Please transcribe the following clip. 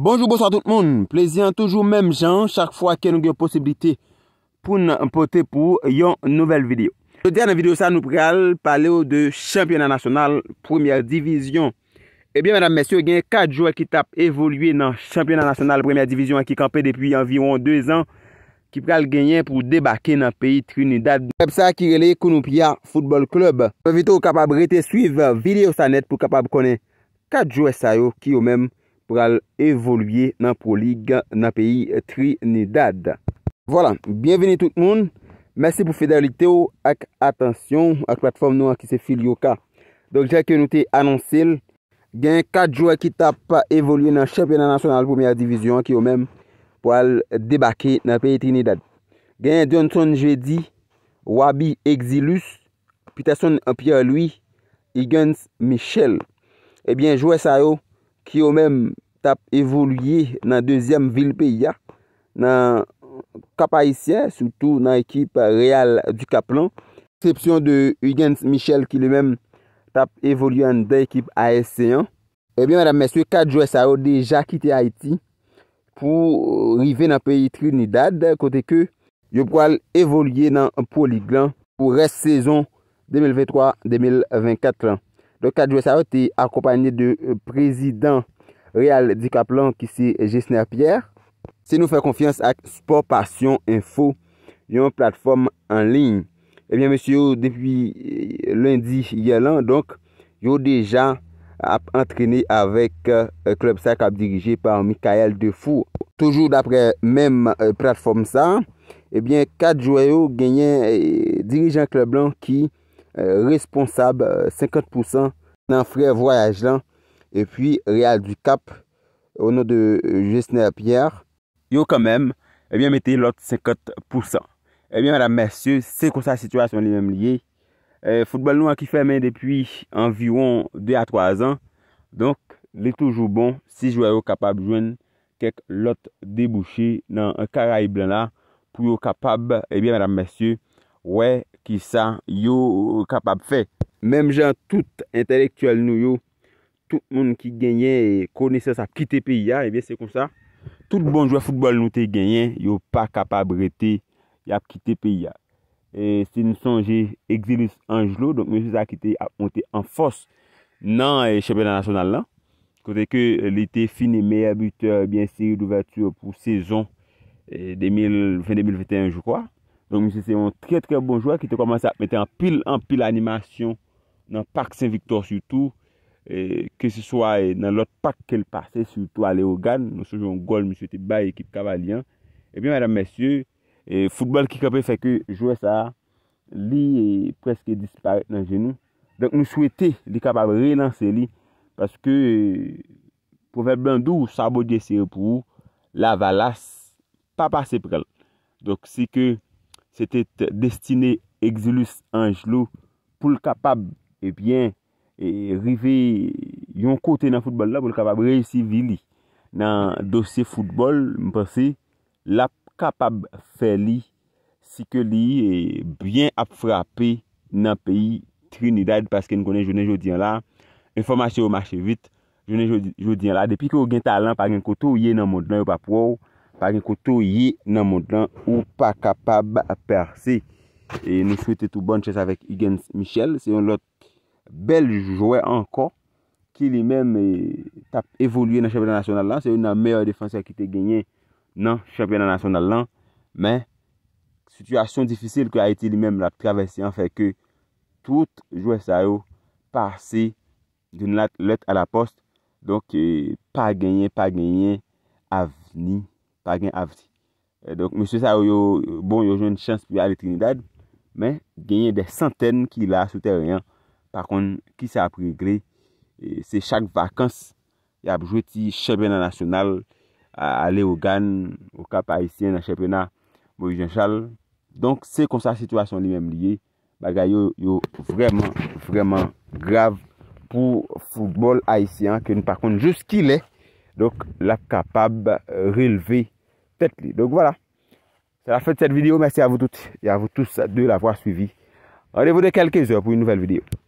Bonjou, bonsoit tout moun, plezyan toujou mem jan, chak fwa ke nou gen posibilite pou nou mpote pou yon nouvel video. Sotè nan video sa nou pral pale ou de championat nasyonal, premier division. Ebyen, eh mèdam mèsyo, gen 4 jouè ki tap evoluye nan championat nasyonal, premier division a ki kampe depi yon virou an 2 an, ki pral genyen pou debake nan peyi Trinidad. Sotè nan video sa nou pral pale ou de championat nasyonal, premier division a ki kampe depi yon virou an 2 an, pou al evolye nan Pro League nan peyi Trinidad. Voilà, bienveni tout moun. Mersi pou federalite ou ak atensyon ak platform nou ak ki se fil yo ka. Don jè ki nou te anonsil, gen 4 jou ak kita pa evolye nan champion nan national 1er division ki yo men pou al debake nan peyi Trinidad. Gen Jonathan Gedi, Wabi Exilus, pi tason api a lui, Higgins Michel, eh tap evolye nan dezyem vil peya, nan kap aisyen, sou tou nan ekip real du Kaplan, sepsyon de Huygens Michel, ki le men tap evolye an den ekip aisyen. Ebyen, eh madame, mèsyou, Kadjou S.A.O. deja kite Haiti, pou rive nan peyi Trinidad, kote ke yo pou al evolye nan poliglan, pou res sezon 2023-2024. Kadjou S.A.O. te akopanye de prezidant Real Di Kaplan ki si Gisner Pierre. Se nou fè konfians ak Sport Passion Info yon platfom an line. Ebyen monsi yo depi lundi yon lan. Donk yo deja ap antrene avèk klub sa kap dirije pa Mikael Defour. Toujou dapre menm platfom sa. Ebyen 4 joyo genyen dirijan klub lan ki euh, responsab 50% euh, nan frè voyaj lan. epwi real du kap ou nou de jesne euh, apyèr yo kèmèm ebyèm etè lot 50% ebyèm mèdame mèsyè se kon sa situasyon li mèm liye foutbol nou an ki fèmè depwi anviron 2 a 3 an donk li toujou bon si jwè eh yo kapab jwen kek lot debouchè nan karay blan la pou yo kapab ebyèm mèdame mèsyè wè ki sa yo kapab fè mèm jan tout intelektuel nou yo tout moun ki genyen e kone se sa pkite PIA, ebyen eh se kon sa, tout bon jwa foutbol nou te genyen, yo pa kapab rete ya pkite PIA. Se nou sonje Exilis Angelo, moun se sa ki te apmonte an fos nan eh, chanpenan nasyonal nan, kote ke euh, li te fini meyye buter, ebyen eh seri d'ouverture pou sezon 2021, jou kwa, moun se se moun tre tre bon jwa ki te komanse apmete an pil an pil animasyon nan park Saint-Victor surtout, E, ke se swa e, nan lot pak ke l pase, sou tou ale o gan, nou sou jou an gol, mou sou ete bay ekip kavalyan, e epi madame mesye, foutbol ki kapre feke jouè sa, li preske dispare nan genou, donk mou sou ete li kapab renanse li, paske pouve blan dou, sa bo dje seri pou, la valas, pa pase pral, donk si ke, se te destine exilus anjlo, pou l kapab, epi en, E rive yon kote nan futbol la pou l kapab rejisi vi li nan dosye futbol, mpase, l ap kapab fe li si ke li e byen ap frape nan peyi Trinidad, paske n konen jounen joudian la, informasyon mache vit, jounen joudian la, depi ke ou gen talan, par gen koto ou ye nan modlan ou pa pou ou, par gen koto ou ye nan modlan, ou pa kapab aperse, e nou fwete tout bon chese avek Igen Michel, se yon lot bel jouè anko ki li men eh, tap evolye nan championat nasyonal lan. Se yon nan meyo defanse ki te genye nan championat nasyonal lan. Men situasyon difisil ki a iti li men la travesi an. Fè ke tout jouè Sao pase dun let a la post donk eh, pa genye pa genye avni pa genye avni. Eh, donk Monsi Sao yon bon yon joun chans pi alitrinidad. Men genye de santèn ki la sou teryen Par kon, ki sa ap prigre, se chak vakans, ya ap jweti chepena nasyonal, ale o gan, o kap haisyen, a chepena morijenshal. Donk, se kon sa sitwasyon li menm liye, bagay yo vreman, vreman grav pou foudbol haisyen, ki nou par kon, jous ki le, donk, la kapab releve tet li. Donk, wala. Se la fete set video, mersi a vous tout. Y a vous tout sa de la voie suivi. Ordevo de kelke zyo pou y nouvel video.